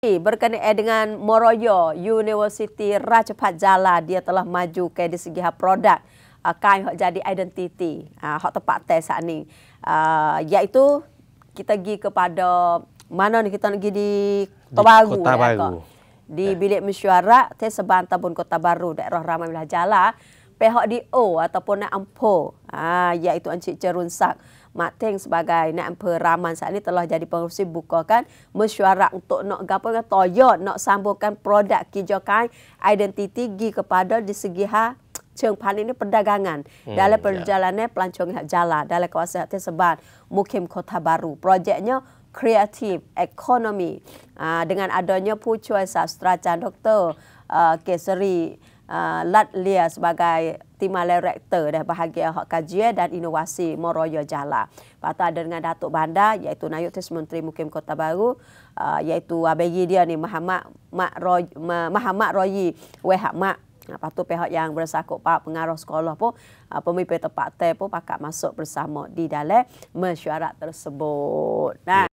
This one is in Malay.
berkenaan dengan Moroyo University Rajapat Jala dia telah maju ke di segi produk uh, kain hok jadi identiti uh, hok tempat tes saat ni uh, iaitu kita pergi kepada mana ni kita nak pergi di Kota Baru, Kota ya, di ya. bilik mesyuarat tes sebantah pun Kota Baru daerah Ramai Belah Jala pihak DO ataupun Nak Ampo ha, iaitu Encik Cerunsak Mak Teng sebagai Nak Ampo Rahman saat ini telah jadi pengurusi bukakan mesyuarat untuk nak gapakan toyot nak sambungkan produk kijokan identiti gi kepada di segi ha Cheng Pan ini perdagangan hmm, dalam ya. perjalanan yeah. pelancong jalan dalam kawasan tersebut mukim kota baru. Projeknya kreatif ekonomi uh, ha, dengan adanya pucuai sastra Dr. doktor uh, Keseri uh, ah, Latlia sebagai timah rektor dah bahagia hak kajian dan inovasi Moroya Jala. Patah ada dengan Datuk Bandar iaitu Nayuk Tis Menteri Mukim Kota Baru uh, iaitu abegi dia ni Muhammad Mak Roy, Muhammad Royi Wehak Mak Lepas tu pihak yang bersakut pak pengaruh sekolah pun ah, pemimpin tempat pun pakat masuk bersama di dalam mesyuarat tersebut. Nah.